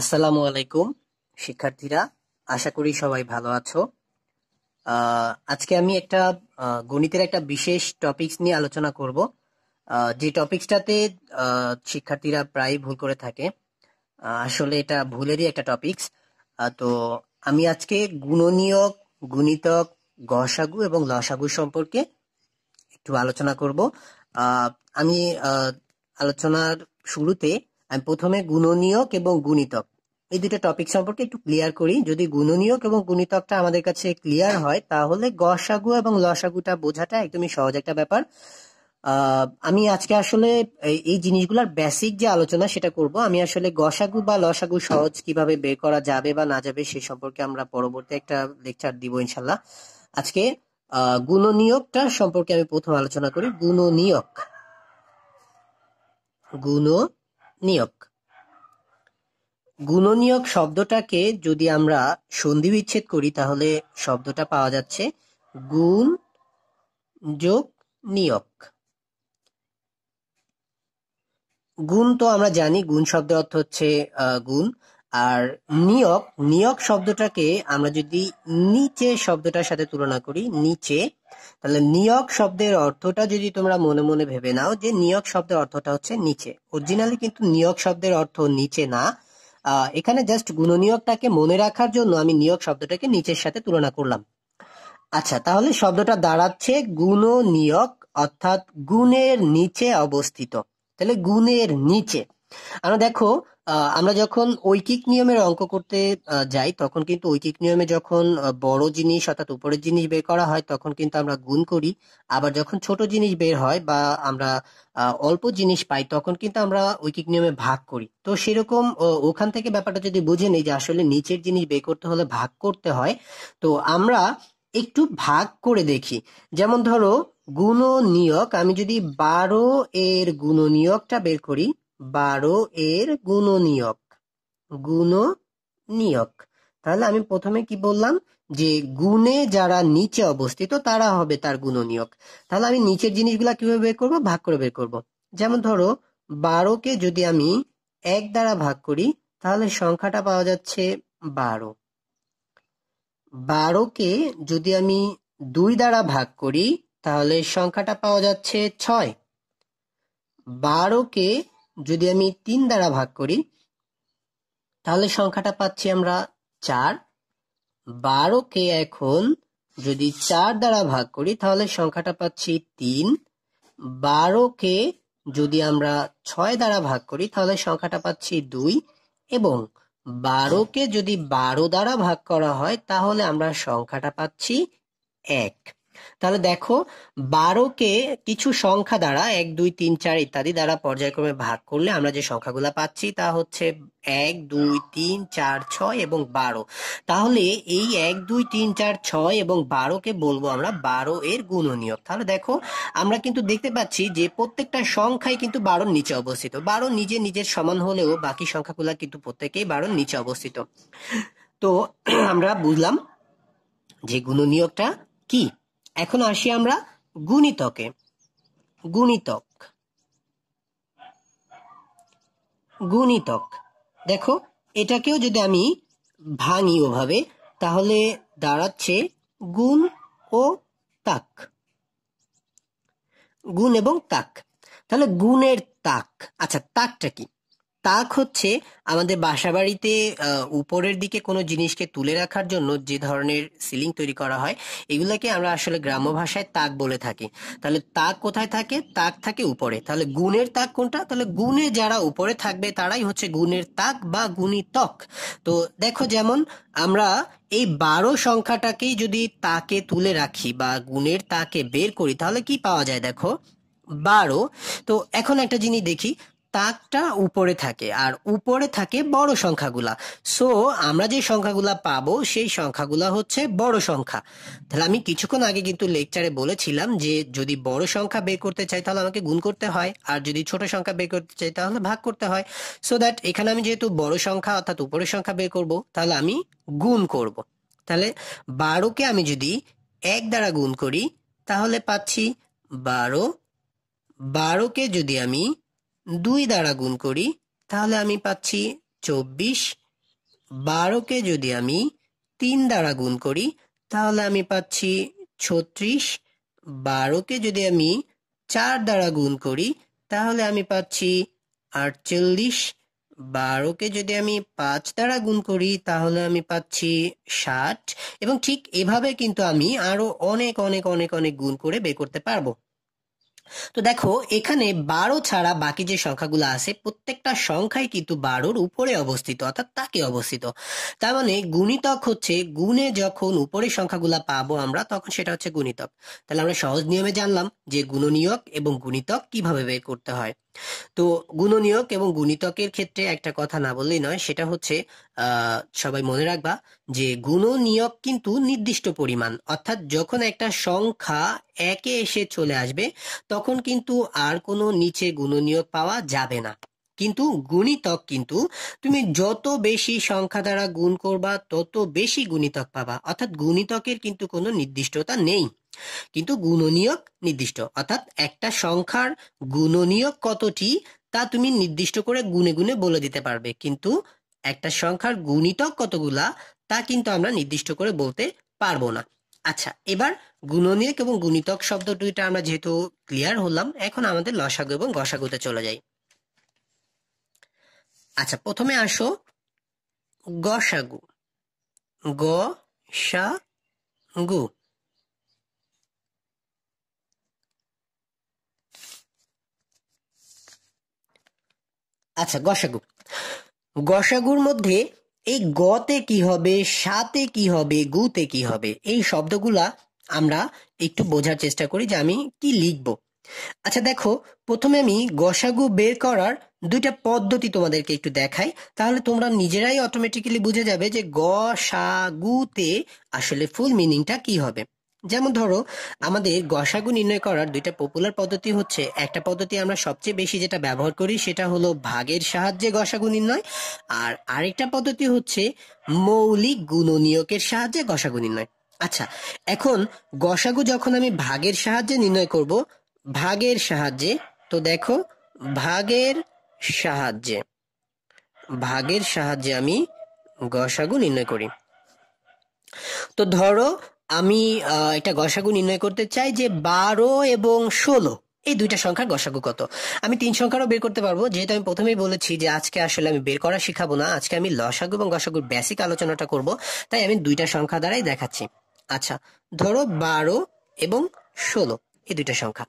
আসসালামু আলাইকুম শিক্ষার্থীরা আশা করি সবাই ভালো আছো আজকে আমি একটা গণিতের একটা বিশেষ টপিকস নিয়ে আলোচনা করব যে টপিকসটাতে শিক্ষার্থীরা প্রায় ভুল করে থাকে আসলে এটা ভুলেরই একটা টপিকস তো আমি আজকে গুণনীয়ক গুণিতক গসাগু এবং লসাগু সম্পর্কে একটু আলোচনা করব আমি আলোচনার শুরুতে আমি প্রথমে গুণনীয়ক এবং গুণিতক এই দুটো টপিক সম্পর্কে একটু ক্লিয়ার করি যদি গুণনীয়ক এবং গুণিতকটা আমাদের কাছে ক্লিয়ার হয় তাহলে গসাগু এবং লসাগুটা বোঝাটা একদমই সহজ একটা ব্যাপার আমি আজকে আসলে এই জিনিসগুলোর বেসিক যে আলোচনা সেটা করব আমি আসলে গসাগু বা লসাগু সহজ কিভাবে বের করা যাবে বা না যাবে সে সম্পর্কে আমরা পরবর্তী একটা লেকচার দিব ইনশাল্লাহ আজকে গুণনীয়কটা সম্পর্কে আমি প্রথম আলোচনা করি গুণনীয়ক গুণ নিয়োগ গুণনীয়ক শব্দটাকে যদি আমরা সন্ধি বিচ্ছেদ করি তাহলে শব্দটা পাওয়া যাচ্ছে গুণ যোগ নিয়োগ গুণ তো আমরা জানি গুণ শব্দের অর্থ হচ্ছে গুণ আর নিয়োগ নিয়োগ শব্দটাকে আমরা যদি নিচে শব্দটার সাথে তুলনা করি নিচে তাহলে নিয়োগ শব্দের অর্থটা যদি তোমরা মনে মনে ভেবে নাও যে নিয়োগ শব্দের অর্থটা হচ্ছে নিচে অরিজিনালি কিন্তু নিয়োগ শব্দের অর্থ নিচে না এখানে জাস্ট গুণনীয়কটাকে মনে রাখার জন্য আমি নিয়োগ শব্দটাকে নিচের সাথে তুলনা করলাম আচ্ছা তাহলে শব্দটা দাঁড়াচ্ছে গুণ নিয়োগ অর্থাৎ গুণের নিচে অবস্থিত তাহলে গুণের নিচে আমরা দেখো আমরা যখন ঐকিক নিয়মের অঙ্ক করতে যাই তখন কিন্তু ঐকিক নিয়মে যখন বড় জিনিস অর্থাৎ উপরের জিনিস বের করা হয় তখন কিন্তু আমরা গুণ করি আবার যখন ছোট জিনিস বের হয় বা আমরা অল্প জিনিস পাই তখন কিন্তু আমরা ঐকিক নিয়মে ভাগ করি তো সেরকম ওখান থেকে ব্যাপারটা যদি বুঝে নিই যে আসলে নিচের জিনিস বের করতে হলে ভাগ করতে হয় তো আমরা একটু ভাগ করে দেখি যেমন ধরো গুণনীয়ক আমি যদি বারো এর গুণনীয়কটা বের করি বারো এর গুণনীয়ক গুণনীয়ক তাহলে আমি প্রথমে কি বললাম যে গুণে যারা নিচে অবস্থিত তারা হবে তার গুণনীয়ক তাহলে আমি নিচের জিনিসগুলা কিভাবে বের করবো ভাগ করে বের করব। যেমন ধরো বারোকে যদি আমি এক দ্বারা ভাগ করি তাহলে সংখ্যাটা পাওয়া যাচ্ছে বারো বারোকে যদি আমি দুই দ্বারা ভাগ করি তাহলে সংখ্যাটা পাওয়া যাচ্ছে ছয় বারোকে যদি আমি তিন দ্বারা ভাগ করি তাহলে সংখ্যাটা পাচ্ছি আমরা চার বারো কে এখন যদি চার দ্বারা ভাগ করি তাহলে সংখ্যাটা পাচ্ছি তিন বারো কে যদি আমরা ছয় দ্বারা ভাগ করি তাহলে সংখ্যাটা পাচ্ছি দুই এবং বারোকে যদি বারো দ্বারা ভাগ করা হয় তাহলে আমরা সংখ্যাটা পাচ্ছি এক তাহলে দেখো বারোকে কিছু সংখ্যা দ্বারা এক দুই তিন চার ইত্যাদি দ্বারা পর্যায়ক্রমে ভাগ করলে আমরা যে সংখ্যাগুলো পাচ্ছি তা হচ্ছে এক দুই তিন চার ছয় এবং বারো তাহলে এই এক দুই তিন চার ছয় এবং বারোকে বলবো আমরা বারো এর গুণনীয়ক তাহলে দেখো আমরা কিন্তু দেখতে পাচ্ছি যে প্রত্যেকটা সংখ্যাই কিন্তু বারোর নিচে অবস্থিত বারো নিজে নিজের সমান হলেও বাকি সংখ্যাগুলো কিন্তু প্রত্যেকেই বারোর নিচে অবস্থিত তো আমরা বুঝলাম যে গুণনীয়কটা কি এখন আসি আমরা গুণিতকে গুণিতক গুণিতক দেখো এটাকেও যদি আমি ভাঙি ওভাবে তাহলে দাঁড়াচ্ছে গুণ ও তাক গুণ এবং তাক তাহলে গুণের তাক আচ্ছা তাকটা কি তাক হচ্ছে আমাদের বাসা বাড়িতে উপরের দিকে কোনো জিনিসকে তুলে রাখার জন্য যে ধরনের সিলিং তৈরি করা হয় এগুলাকে আমরা আসলে গ্রাম্য ভাষায় তাক বলে থাকি তাহলে তাক কোথায় থাকে তাক থাকে উপরে তাহলে গুণের তাক কোনটা তাহলে গুণে যারা উপরে থাকবে তারাই হচ্ছে গুণের তাক বা গুণী ত্বক তো দেখো যেমন আমরা এই বারো সংখ্যাটাকেই যদি তাকে তুলে রাখি বা গুণের তাকে বের করি তাহলে কি পাওয়া যায় দেখো বারো তো এখন একটা জিনিস দেখি তাকটা উপরে থাকে আর উপরে থাকে বড় সংখ্যাগুলা সো আমরা যে সংখ্যাগুলা পাবো সেই সংখ্যাগুলা হচ্ছে বড় সংখ্যা তাহলে আমি কিছুক্ষণ আগে কিন্তু লেকচারে বলেছিলাম যে যদি বড় সংখ্যা বের করতে চাই তাহলে আমাকে গুণ করতে হয় আর যদি ছোট সংখ্যা বের করতে চাই তাহলে ভাগ করতে হয় সো দ্যাট এখানে আমি যেহেতু বড় সংখ্যা অর্থাৎ উপরের সংখ্যা বের করব তাহলে আমি গুণ করব তাহলে বারোকে আমি যদি এক দ্বারা গুণ করি তাহলে পাচ্ছি বারো বারোকে যদি আমি দুই দ্বারা গুণ করি তাহলে আমি পাচ্ছি চব্বিশ বারোকে যদি আমি তিন দ্বারা গুণ করি তাহলে আমি পাচ্ছি ছত্রিশ বারোকে যদি আমি চার দ্বারা গুণ করি তাহলে আমি পাচ্ছি আটচল্লিশ বারোকে যদি আমি পাঁচ দ্বারা গুণ করি তাহলে আমি পাচ্ছি ষাট এবং ঠিক এভাবে কিন্তু আমি আরো অনেক অনেক অনেক অনেক গুণ করে বের করতে পারবো তো দেখো এখানে বারো ছাড়া বাকি যে সংখ্যাগুলো আছে প্রত্যেকটা সংখ্যাই কিন্তু বারোর উপরে অবস্থিত অর্থাৎ তাকে অবস্থিত তার মানে গুণিতক হচ্ছে গুণে যখন উপরের সংখ্যাগুলো পাবো আমরা তখন সেটা হচ্ছে গুণিতক তাহলে আমরা সহজ নিয়মে জানলাম যে গুণনীয়ক এবং গুণিতক কিভাবে বের করতে হয় তো গুণনীয়ক এবং গুণিতকের ক্ষেত্রে একটা কথা না বললেই নয় সেটা হচ্ছে সবাই মনে রাখবা যে গুণনীয়ক কিন্তু নির্দিষ্ট পরিমাণ অর্থাৎ যখন একটা সংখ্যা একে এসে চলে আসবে তখন কিন্তু আর কোনো নিচে গুণনীয়ক পাওয়া যাবে না কিন্তু গুণিতক কিন্তু তুমি যত বেশি সংখ্যা দ্বারা গুণ করবা তত বেশি গুণিতক পাবা অর্থাৎ গুণিতকের কিন্তু কোনো নির্দিষ্টতা নেই কিন্তু গুণনীয়ক নির্দিষ্ট অর্থাৎ একটা সংখ্যার গুণনীয়ক কতটি তা তুমি নির্দিষ্ট করে গুনে গুনে বলে দিতে পারবে কিন্তু একটা সংখ্যার গুণিতক কতগুলা তা কিন্তু আমরা নির্দিষ্ট করে বলতে পারবো না আচ্ছা এবার গুণনীয়ক এবং গুণিতক শব্দ দুইটা আমরা যেহেতু ক্লিয়ার হলাম এখন আমাদের লসাগু এবং গসাগুতে চলে যাই আচ্ছা প্রথমে আসো গসাগু গ সা গু আচ্ছা গসাগু গসাগুর মধ্যে এই গতে কি হবে সাতে কি হবে গুতে কি হবে এই শব্দগুলা আমরা একটু বোঝার চেষ্টা করি যে আমি কি লিখবো আচ্ছা দেখো প্রথমে আমি গসাগু বের করার দুইটা পদ্ধতি তোমাদেরকে একটু দেখাই তাহলে তোমরা নিজেরাই অটোমেটিক্যালি বুঝে যাবে যে গসাগুতে আসলে ফুল মিনিংটা কি হবে যেমন ধরো আমাদের গসাগু নির্ণয় করার দুইটা পপুলার পদ্ধতি হচ্ছে একটা পদ্ধতি আমরা সবচেয়ে বেশি যেটা ব্যবহার করি সেটা হলো ভাগের সাহায্যে গসাগু নির্ণয় আর আরেকটা পদ্ধতি হচ্ছে মৌলিক গুণনীয়কের সাহায্যে গসাগু নির্ণয় আচ্ছা এখন গসাগু যখন আমি ভাগের সাহায্যে নির্ণয় করব ভাগের সাহায্যে তো দেখো ভাগের সাহায্যে ভাগের সাহায্যে আমি গসাগু নির্ণয় করি তো ধরো আমি এটা গসাগু নির্ণয় করতে চাই যে বারো এবং ষোলো এই দুইটা সংখ্যার গসাগু কত আমি তিন সংখ্যারও বের করতে পারবো যেহেতু আমি প্রথমেই বলেছি যে আজকে আসলে আমি বের করা শিখাবো না আজকে আমি লসাগু এবং গসাগুর বেসিক আলোচনাটা করব তাই আমি দুইটা সংখ্যা দ্বারাই দেখাচ্ছি আচ্ছা ধরো বারো এবং ষোলো এই দুইটা সংখ্যা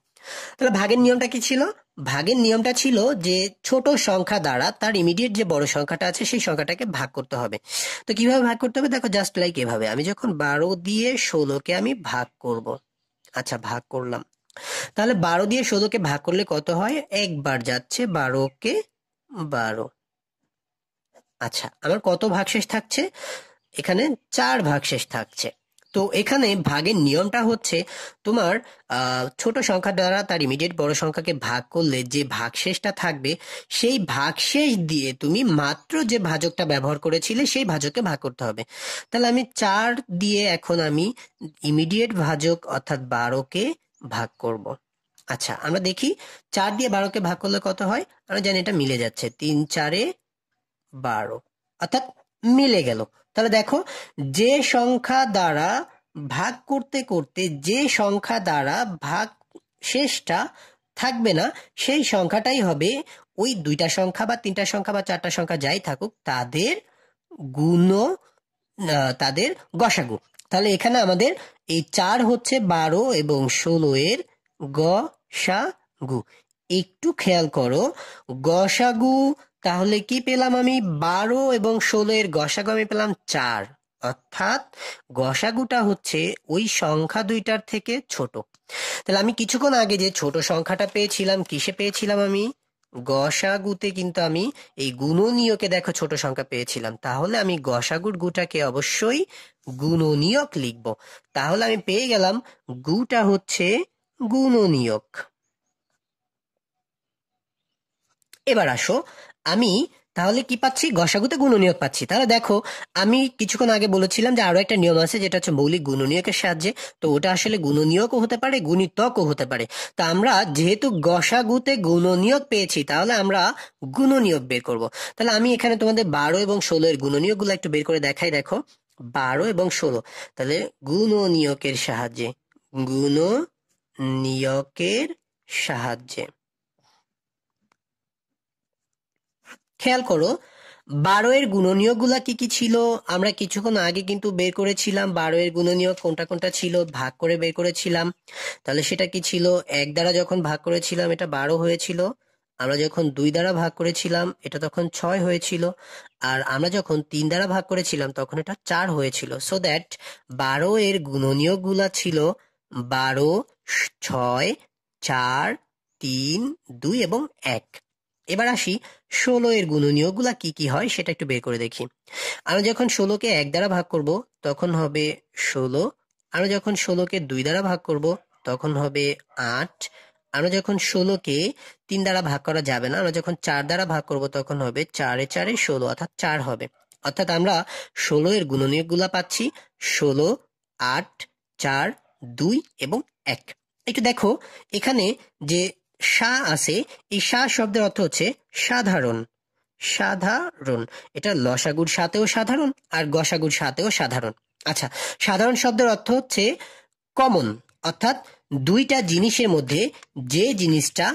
তাহলে ভাগের নিয়মটা কি ছিল ভাগের নিয়মটা ছিল যে ছোট সংখ্যা দ্বারা তার ইমিডিয়েট যে বড় সংখ্যাটা আছে সেই সংখ্যাটাকে ভাগ করতে হবে তো কিভাবে ভাগ করতে হবে দেখো জাস্ট লাইক এভাবে আমি যখন বারো দিয়ে ষোলোকে আমি ভাগ করব আচ্ছা ভাগ করলাম তাহলে বারো দিয়ে ষোলোকে ভাগ করলে কত হয় একবার যাচ্ছে বারোকে বারো আচ্ছা আমার কত শেষ থাকছে এখানে চার শেষ থাকছে তো এখানে ভাগের নিয়মটা হচ্ছে তোমার ছোট সংখ্যা দ্বারা তার ইমিডিয়েট বড় সংখ্যাকে ভাগ করলে যে ভাগশেষটা থাকবে সেই ভাগশেষ দিয়ে তুমি মাত্র যে ভাজকটা ব্যবহার করেছিলে সেই ভাজকে ভাগ করতে হবে তাহলে আমি চার দিয়ে এখন আমি ইমিডিয়েট ভাজক অর্থাৎ বারোকে ভাগ করব। আচ্ছা আমরা দেখি চার দিয়ে বারোকে ভাগ করলে কত হয় আমরা জানি এটা মিলে যাচ্ছে তিন চারে বারো অর্থাৎ মিলে গেল তাহলে দেখো যে সংখ্যা দ্বারা ভাগ করতে করতে যে সংখ্যা দ্বারা ভাগ শেষটা থাকবে না সেই সংখ্যাটাই হবে ওই দুইটা সংখ্যা বা তিনটা সংখ্যা বা চারটা সংখ্যা যাই থাকুক তাদের গুণ তাদের গসাগু তাহলে এখানে আমাদের এই চার হচ্ছে বারো এবং ষোলো এর গসাগু একটু খেয়াল করো গসাগু তাহলে কি পেলাম আমি বারো এবং ষোলো এর গসাগু আমি পেলাম চার অর্থাৎ গসাগুটা হচ্ছে ওই সংখ্যা দুইটার থেকে ছোট তাহলে আমি কিছুক্ষণ আগে যে ছোট সংখ্যাটা পেয়েছিলাম কিসে পেয়েছিলাম আমি গসাগুতে কিন্তু আমি এই গুণনীয়কে দেখো ছোট সংখ্যা পেয়েছিলাম তাহলে আমি গসাগুর গুটাকে অবশ্যই গুণনীয়ক লিখব তাহলে আমি পেয়ে গেলাম গুটা হচ্ছে গুণনীয়ক এবার আসো আমি তাহলে কি পাচ্ছি গসাগুতে গুণনীয়ক পাচ্ছি তাহলে দেখো আমি কিছুক্ষণ আগে বলেছিলাম যে আরো একটা নিয়ম আছে যেটা হচ্ছে মৌলিক গুণনীয়কের সাহায্যে তো ওটা আসলে গুণনীয়কও হতে পারে গুণিতকও হতে পারে তা আমরা যেহেতু গসাগুতে গুণনীয়ক পেয়েছি তাহলে আমরা গুণনীয়ক বের করব। তাহলে আমি এখানে তোমাদের বারো এবং ষোলো এর গুলো একটু বের করে দেখাই দেখো বারো এবং ষোলো তাহলে গুণনীয়কের সাহায্যে নিয়কের সাহায্যে খেয়াল করো বারো এর গুলা কি কি ছিল আমরা কিছুক্ষণ আগে কিন্তু বের করেছিলাম বারো এর গুণনীয় কোনটা কোনটা ছিল ভাগ করে বের করেছিলাম তাহলে সেটা কি ছিল এক দ্বারা যখন ভাগ করেছিলাম এটা বারো হয়েছিল আমরা যখন দুই দ্বারা ভাগ করেছিলাম এটা তখন ছয় হয়েছিল আর আমরা যখন তিন দ্বারা ভাগ করেছিলাম তখন এটা চার হয়েছিল সো দ্যাট বারো এর গুলা ছিল বারো ছয় চার তিন দুই এবং এক এবার আসি ষোলো এর গুণনীয়গুলা কি কি হয় সেটা একটু বের করে দেখি আমরা যখন ষোলোকে এক দ্বারা ভাগ করব তখন হবে ষোলো আমরা যখন ষোলোকে দুই দ্বারা ভাগ করব তখন হবে আট আমরা যখন ষোলোকে তিন দ্বারা ভাগ করা যাবে না আমরা যখন চার দ্বারা ভাগ করব তখন হবে চারে চারে ষোলো অর্থাৎ চার হবে অর্থাৎ আমরা ষোলো এর গুণনীয়কগুলা পাচ্ছি ষোলো আট চার দুই এবং এক একটু দেখো এখানে যে সা আছে এই সা শব্দের অর্থ হচ্ছে সাধারণ সাধারণ এটা লসাগুর সাথেও সাধারণ আর গসাগুর সাথেও সাধারণ আচ্ছা সাধারণ শব্দের অর্থ হচ্ছে কমন অর্থাৎ দুইটা জিনিসের মধ্যে যে জিনিসটা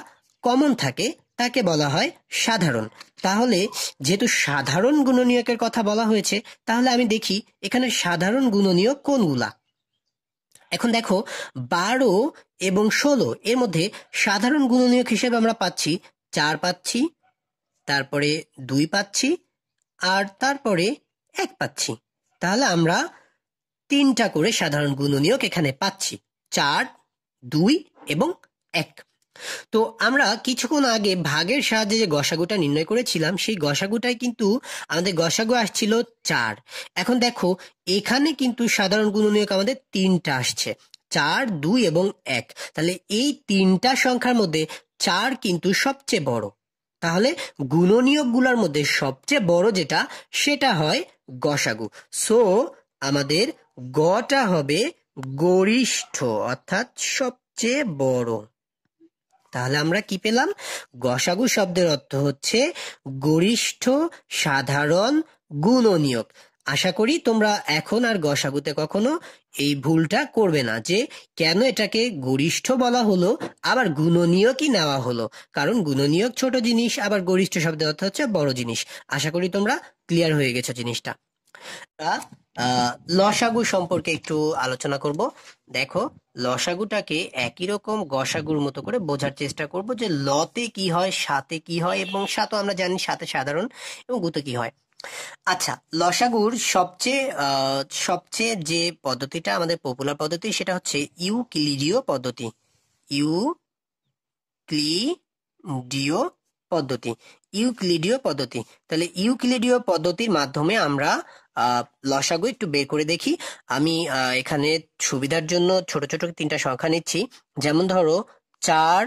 কমন থাকে তাকে বলা হয় সাধারণ তাহলে যেহেতু সাধারণ গুণনীয়কের কথা বলা হয়েছে তাহলে আমি দেখি এখানে সাধারণ গুণনীয় কোনগুলা এখন দেখো বারো এবং ষোলো এর মধ্যে সাধারণ গুণনীয়ক হিসেবে আমরা পাচ্ছি চার পাচ্ছি তারপরে দুই পাচ্ছি আর তারপরে এক পাচ্ছি তাহলে আমরা তিনটা করে সাধারণ গুণনীয়ক এখানে পাচ্ছি চার দুই এবং এক তো আমরা কিছুক্ষণ আগে ভাগের সাহায্যে যে গসাগুটা নির্ণয় করেছিলাম সেই গসাগুটাই কিন্তু আমাদের গসাগু আসছিল চার এখন দেখো এখানে কিন্তু সাধারণ গুণনীয়ক আমাদের তিনটা আসছে চার দুই এবং এক তাহলে এই তিনটা সংখ্যার মধ্যে চার কিন্তু সবচেয়ে বড় তাহলে গুণনীয়কগুলোর মধ্যে সবচেয়ে বড় যেটা সেটা হয় গসাগু সো আমাদের গটা হবে গরিষ্ঠ অর্থাৎ সবচেয়ে বড় তাহলে আমরা কি পেলাম গসাগু শব্দের অর্থ হচ্ছে গরিষ্ঠ সাধারণ গুণনীয়ক আশা করি তোমরা এখন আর গসাগুতে কখনো এই ভুলটা করবে না যে কেন এটাকে গরিষ্ঠ বলা হলো আবার গুণনীয়কই নেওয়া হলো কারণ গুণনীয়ক ছোট জিনিস আবার গরিষ্ঠ শব্দের অর্থ হচ্ছে বড় জিনিস আশা করি তোমরা ক্লিয়ার হয়ে গেছো জিনিসটা লসাগু সম্পর্কে একটু আলোচনা করব দেখো লসাগুটাকে একই রকম গসাগুর মতো করে বোঝার চেষ্টা করব যে লতে কি হয় সাথে কি হয় এবং তো আমরা জানি সাথে সাধারণ এবং গুতে কি হয় আচ্ছা লসাগুর সবচেয়ে সবচেয়ে যে পদ্ধতিটা আমাদের পপুলার পদ্ধতি সেটা হচ্ছে ইউক্লিডীয় পদ্ধতি ডিও পদ্ধতি ইউক্লিডীয় পদ্ধতি তাহলে ইউক্লিডীয় পদ্ধতির মাধ্যমে আমরা লসাগু একটু বের করে দেখি আমি এখানে সুবিধার জন্য ছোট ছোট তিনটা সংখ্যা নিচ্ছি যেমন ধরো চার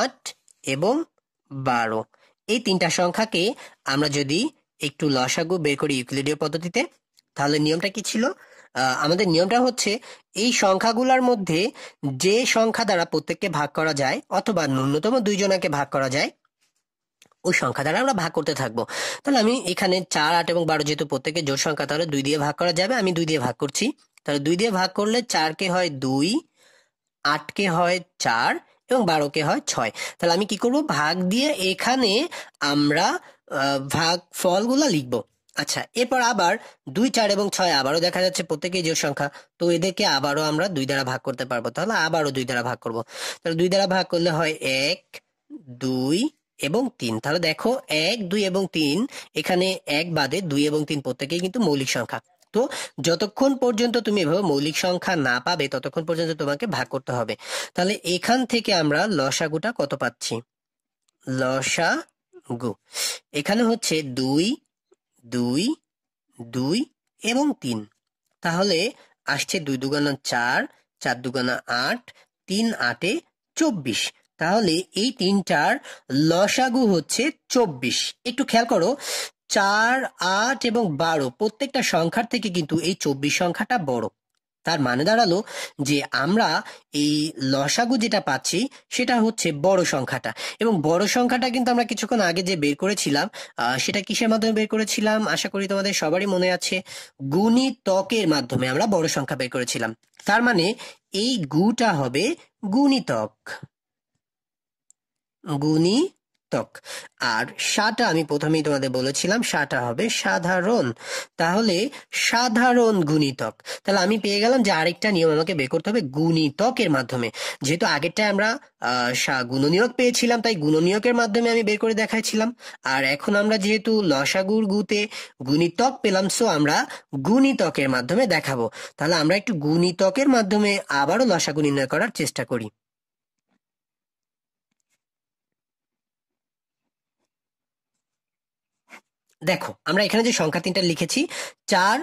আট এবং বারো এই তিনটা সংখ্যাকে আমরা যদি একটু লসাগু বের করি ইউক্লিডীয় পদ্ধতিতে তাহলে নিয়মটা কি ছিল আমাদের নিয়মটা হচ্ছে এই সংখ্যাগুলোর মধ্যে যে সংখ্যা দ্বারা প্রত্যেককে ভাগ করা যায় অথবা ন্যূনতম দুইজনাকে ভাগ করা যায় ওই সংখ্যা দ্বারা আমরা ভাগ করতে থাকবো তাহলে আমি এখানে চার আট এবং বারো যেহেতু প্রত্যেকে জোর সংখ্যা তাহলে দুই দিয়ে ভাগ করা যাবে আমি দুই দিয়ে ভাগ করছি তাহলে দুই দিয়ে ভাগ করলে চারকে হয় দুই আটকে হয় চার এবং বারোকে হয় ছয় তাহলে আমি কি করব ভাগ দিয়ে এখানে আমরা ভাগ ফলগুলো লিখব আচ্ছা এরপর আবার দুই চার এবং ছয় আবারও দেখা যাচ্ছে প্রত্যেকেই যে সংখ্যা তো এদেরকে আবারও আমরা দুই দ্বারা ভাগ করতে পারবো তাহলে আবারও দুই দ্বারা ভাগ করব তাহলে দুই দ্বারা ভাগ করলে হয় এক দুই এবং তিন তাহলে দেখো এক দুই এবং তিন এখানে এক বাদে দুই এবং তিন প্রত্যেকেই কিন্তু মৌলিক সংখ্যা তো যতক্ষণ পর্যন্ত তুমি এভাবে মৌলিক সংখ্যা না পাবে ততক্ষণ পর্যন্ত তোমাকে ভাগ করতে হবে তাহলে এখান থেকে আমরা লসাগুটা কত পাচ্ছি লসা গু এখানে হচ্ছে দুই দুই দুই এবং তিন তাহলে আসছে দুই দুগানা চার চার দুগানা আট তিন আটে চব্বিশ তাহলে এই তিনটার লসাগু হচ্ছে চব্বিশ একটু খেয়াল করো চার আট এবং বারো প্রত্যেকটা সংখ্যার থেকে কিন্তু এই চব্বিশ সংখ্যাটা বড় তার মানে দাঁড়ালো যে আমরা এই লসাগু যেটা পাচ্ছি সেটা হচ্ছে বড় সংখ্যাটা এবং বড় সংখ্যাটা কিন্তু আমরা কিছুক্ষণ আগে যে বের করেছিলাম সেটা কিসের মাধ্যমে বের করেছিলাম আশা করি তোমাদের সবারই মনে আছে তকের মাধ্যমে আমরা বড় সংখ্যা বের করেছিলাম তার মানে এই গুটা হবে গুণিতক গুণিতক আর সাটা আমি প্রথমেই তোমাদের বলেছিলাম সাটা হবে সাধারণ তাহলে সাধারণ গুণিতক তাহলে আমি পেয়ে গেলাম যে আরেকটা নিয়ম আমাকে বের করতে হবে গুণিতকের মাধ্যমে যেহেতু আগেরটায় আমরা গুণনীয়ক পেয়েছিলাম তাই গুণনীয়কের মাধ্যমে আমি বের করে দেখাইছিলাম আর এখন আমরা যেহেতু লসাগুর গুতে গুণিতক পেলাম সো আমরা গুণিতকের মাধ্যমে দেখাবো তাহলে আমরা একটু গুণিতকের মাধ্যমে আবারও লসাগু নির্ণয় করার চেষ্টা করি দেখো আমরা এখানে যে সংখ্যা তিনটা লিখেছি চার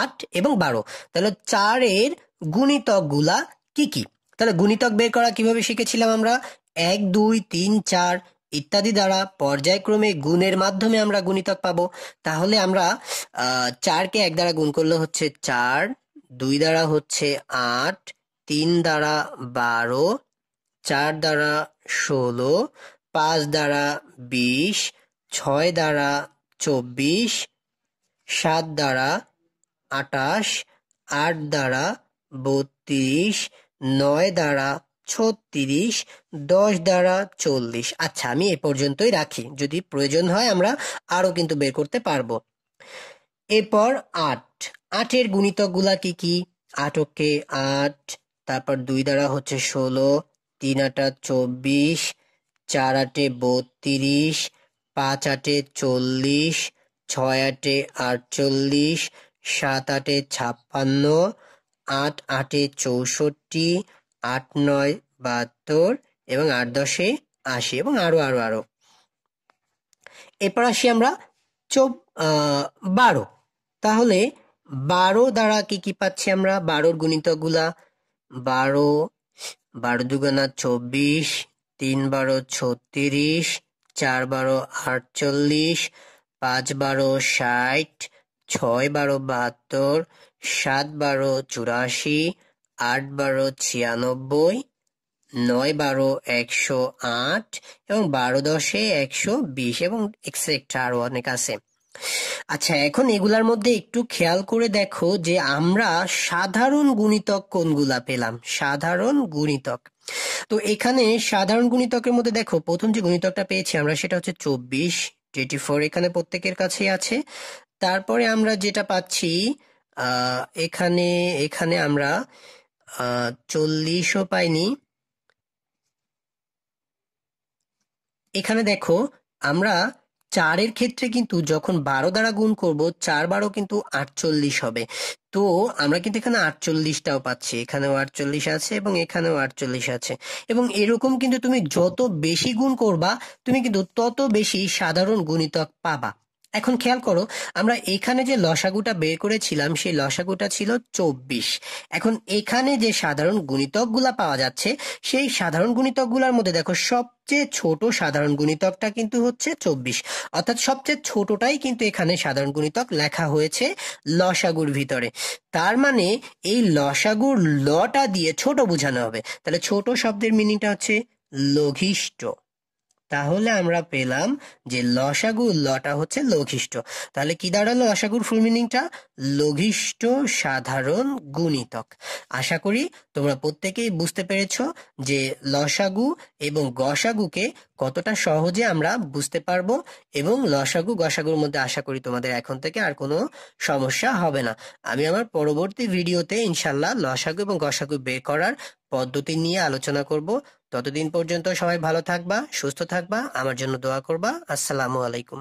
আট এবং বারো তাহলে চারের গুলা কি কি তাহলে গুণিতক বের করা কিভাবে শিখেছিলাম আমরা এক দুই তিন চার ইত্যাদি দ্বারা পর্যায়ক্রমে গুণের মাধ্যমে আমরা গুণিতক পাবো তাহলে আমরা চারকে এক দ্বারা গুণ করলে হচ্ছে চার দুই দ্বারা হচ্ছে আট তিন দ্বারা বারো চার দ্বারা ষোলো পাঁচ দ্বারা বিশ ছয় দ্বারা চব্বিশ সাত দ্বারা আটাশ আট দ্বারা বত্রিশ নয় দ্বারা ছত্রিশ দশ দ্বারা চল্লিশ আচ্ছা আমি এ পর্যন্তই রাখি যদি প্রয়োজন হয় আমরা আরও কিন্তু বের করতে পারবো এরপর আট আটের গুণিতকগুলা কি কি আটকে আট তারপর দুই দ্বারা হচ্ছে ষোলো তিন আটা চব্বিশ চার আটে বত্রিশ পাঁচ আটে চল্লিশ ছয় আটে আটচল্লিশ সাত আটে ছাপ্পান্ন আট আটে চৌষট্টি আট নয় বাহাত্তর এবং আট দশে আশি এবং আরও আরও আরও এরপর আসি আমরা চব বারো তাহলে বারো দ্বারা কি কি পাচ্ছি আমরা বারোর গুণিতকগুলা বারো বারো দুগুণা চব্বিশ তিন বারো ছত্রিশ চার বারো আটচল্লিশ পাঁচ বারো ষাট ছয় বারো বাহাত্তর সাত বারো চুরাশি আট বারো ছিয়ানব্বই নয় বারো একশো আট এবং বারো দশে একশো বিশ এবং এক্সেট্রা আরও অনেক আছে আচ্ছা এখন এগুলার মধ্যে একটু খেয়াল করে দেখো যে আমরা সাধারণ গুণিতক কোনগুলা পেলাম সাধারণ গুণিতক তো এখানে সাধারণ গুণিতকের মধ্যে দেখো প্রথম যে গুণিতকটা পেয়েছি আমরা সেটা হচ্ছে চব্বিশ টোয়েন্টি ফোর এখানে প্রত্যেকের কাছে আছে তারপরে আমরা যেটা পাচ্ছি এখানে এখানে আমরা চল্লিশও পাইনি এখানে দেখো আমরা চারের ক্ষেত্রে কিন্তু যখন বারো দ্বারা গুণ করব চার বারো কিন্তু আটচল্লিশ হবে তো আমরা কিন্তু এখানে আটচল্লিশটাও পাচ্ছি এখানেও আটচল্লিশ আছে এবং এখানেও আটচল্লিশ আছে এবং এরকম কিন্তু তুমি যত বেশি গুণ করবা তুমি কিন্তু তত বেশি সাধারণ গুণিতক পাবা এখন খেয়াল করো আমরা এখানে যে লসাগুটা বের করেছিলাম সেই লসাগুটা ছিল চব্বিশ এখন এখানে যে সাধারণ গুণিতকগুলা পাওয়া যাচ্ছে সেই সাধারণ গুণিতকগুলার মধ্যে দেখো সবচেয়ে ছোট সাধারণ গুণিতকটা কিন্তু হচ্ছে চব্বিশ অর্থাৎ সবচেয়ে ছোটটাই কিন্তু এখানে সাধারণ গুণিতক লেখা হয়েছে লসাগুর ভিতরে তার মানে এই লসাগুর লটা দিয়ে ছোট বোঝানো হবে তাহলে ছোট শব্দের মিনিংটা হচ্ছে লঘিষ্ঠ তাহলে আমরা পেলাম যে লসাগু লটা হচ্ছে লঘিষ্ট তাহলে কি দাঁড়ালো লসাগুর ফুল মিনিংটা লঘিষ্ট সাধারণ গুণিতক আশা করি তোমরা প্রত্যেকেই বুঝতে পেরেছ যে লসাগু এবং গসাগুকে কতটা সহজে আমরা বুঝতে পারবো এবং লসাগু গসাগুর মধ্যে আশা করি তোমাদের এখন থেকে আর কোনো সমস্যা হবে না আমি আমার পরবর্তী ভিডিওতে ইনশাল্লাহ লসাগু এবং গসাগু বের করার পদ্ধতি নিয়ে আলোচনা করব ততদিন পর্যন্ত সবাই ভালো থাকবা সুস্থ থাকবা আমার জন্য দোয়া করবা আসসালামু আলাইকুম